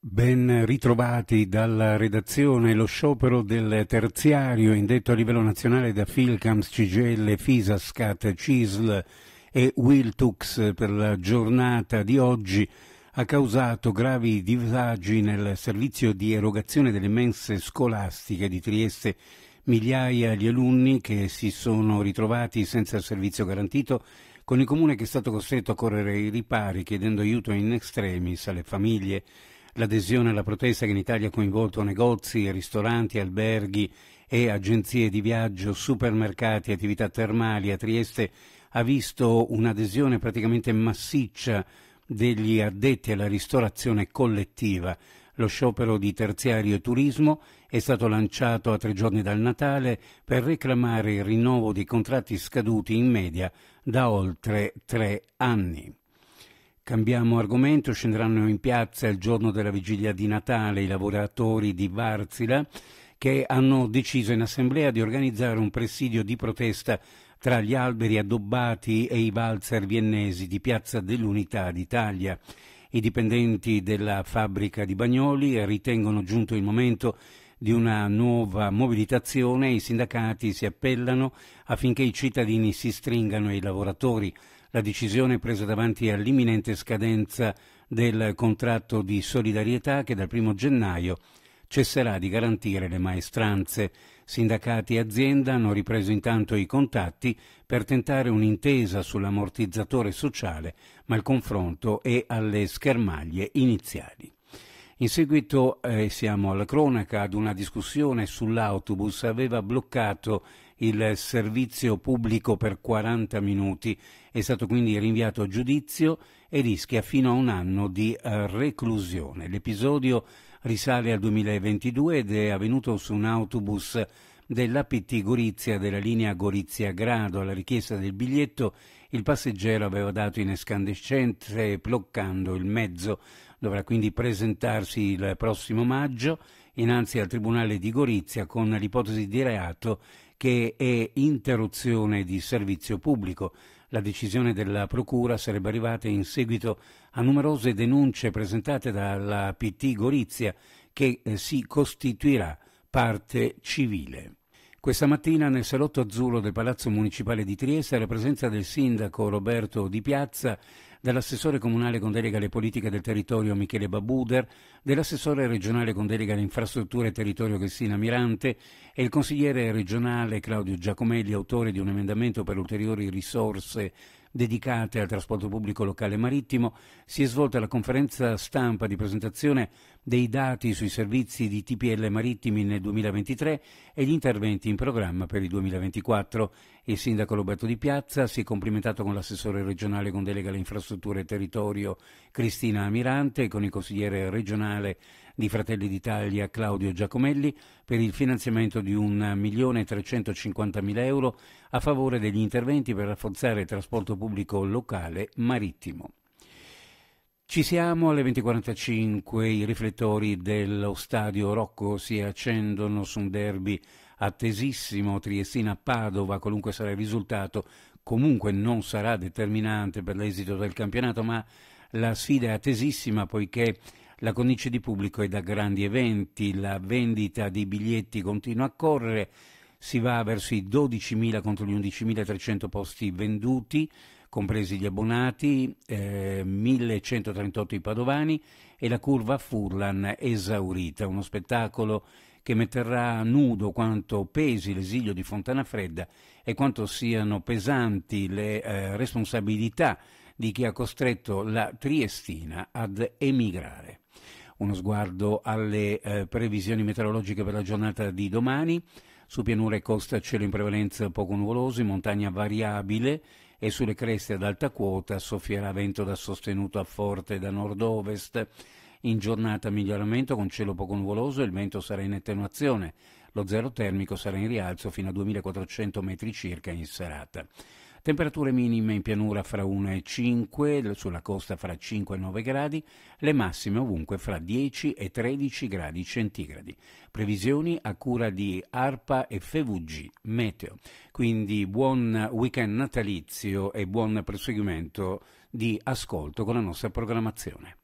Ben ritrovati dalla redazione lo sciopero del terziario indetto a livello nazionale da Filcams, CGL, Fisascat, CISL e Wiltux per la giornata di oggi ha causato gravi disagi nel servizio di erogazione delle mense scolastiche di Trieste. Migliaia di alunni che si sono ritrovati senza servizio garantito con il comune che è stato costretto a correre i ripari chiedendo aiuto in extremis alle famiglie L'adesione alla protesta che in Italia ha coinvolto negozi, ristoranti, alberghi e agenzie di viaggio, supermercati, attività termali a Trieste ha visto un'adesione praticamente massiccia degli addetti alla ristorazione collettiva. Lo sciopero di terziario e turismo è stato lanciato a tre giorni dal Natale per reclamare il rinnovo dei contratti scaduti in media da oltre tre anni. Cambiamo argomento, scenderanno in piazza il giorno della vigilia di Natale i lavoratori di Varzila che hanno deciso in assemblea di organizzare un presidio di protesta tra gli alberi addobbati e i valzer viennesi di Piazza dell'Unità d'Italia. I dipendenti della fabbrica di Bagnoli ritengono giunto il momento di una nuova mobilitazione e i sindacati si appellano affinché i cittadini si stringano e i lavoratori la decisione presa davanti all'imminente scadenza del contratto di solidarietà che dal 1 gennaio cesserà di garantire le maestranze. Sindacati e azienda hanno ripreso intanto i contatti per tentare un'intesa sull'ammortizzatore sociale, ma il confronto è alle schermaglie iniziali. In seguito eh, siamo alla cronaca ad una discussione sull'autobus aveva bloccato il servizio pubblico per 40 minuti. È stato quindi rinviato a giudizio e rischia fino a un anno di eh, reclusione. L'episodio risale al 2022 ed è avvenuto su un autobus dell'APT Gorizia della linea Gorizia-Grado. Alla richiesta del biglietto il passeggero aveva dato in escandescenze bloccando il mezzo. Dovrà quindi presentarsi il prossimo maggio innanzi al Tribunale di Gorizia con l'ipotesi di reato che è interruzione di servizio pubblico. La decisione della Procura sarebbe arrivata in seguito a numerose denunce presentate dalla PT Gorizia che eh, si costituirà parte civile. Questa mattina nel salotto azzurro del Palazzo Municipale di Trieste, alla presenza del sindaco Roberto Di Piazza, dell'assessore comunale con delega alle politiche del territorio Michele Babuder, dell'assessore regionale con delega alle infrastrutture e territorio Cristina Mirante e il consigliere regionale Claudio Giacomelli, autore di un emendamento per ulteriori risorse dedicate al trasporto pubblico locale marittimo, si è svolta la conferenza stampa di presentazione dei dati sui servizi di TPL marittimi nel 2023 e gli interventi in programma per il 2024. Il sindaco Roberto Di Piazza si è complimentato con l'assessore regionale con delega alle infrastrutture e territorio Cristina Amirante e con il consigliere regionale di Fratelli d'Italia Claudio Giacomelli per il finanziamento di 1.350.000 euro a favore degli interventi per rafforzare il trasporto pubblico locale marittimo. Ci siamo alle 20.45, i riflettori dello stadio Rocco si accendono su un derby attesissimo Triestina-Padova, qualunque sarà il risultato, comunque non sarà determinante per l'esito del campionato, ma la sfida è attesissima poiché la cornice di pubblico è da grandi eventi, la vendita di biglietti continua a correre, si va verso i 12.000 contro gli 11.300 posti venduti, compresi gli abbonati, eh, 1.138 i padovani e la curva Furlan esaurita, uno spettacolo che metterà a nudo quanto pesi l'esilio di Fontana Fredda e quanto siano pesanti le eh, responsabilità di chi ha costretto la Triestina ad emigrare. Uno sguardo alle eh, previsioni meteorologiche per la giornata di domani. Su pianura e costa cielo in prevalenza poco nuvoloso, in montagna variabile e sulle creste ad alta quota soffierà vento da sostenuto a forte da nord-ovest in giornata miglioramento con cielo poco nuvoloso e il vento sarà in attenuazione. Lo zero termico sarà in rialzo fino a 2400 metri circa in serata. Temperature minime in pianura fra 1 e 5, sulla costa fra 5 e 9 gradi, le massime ovunque fra 10 e 13 gradi centigradi. Previsioni a cura di ARPA e FVG Meteo. Quindi buon weekend natalizio e buon proseguimento di ascolto con la nostra programmazione.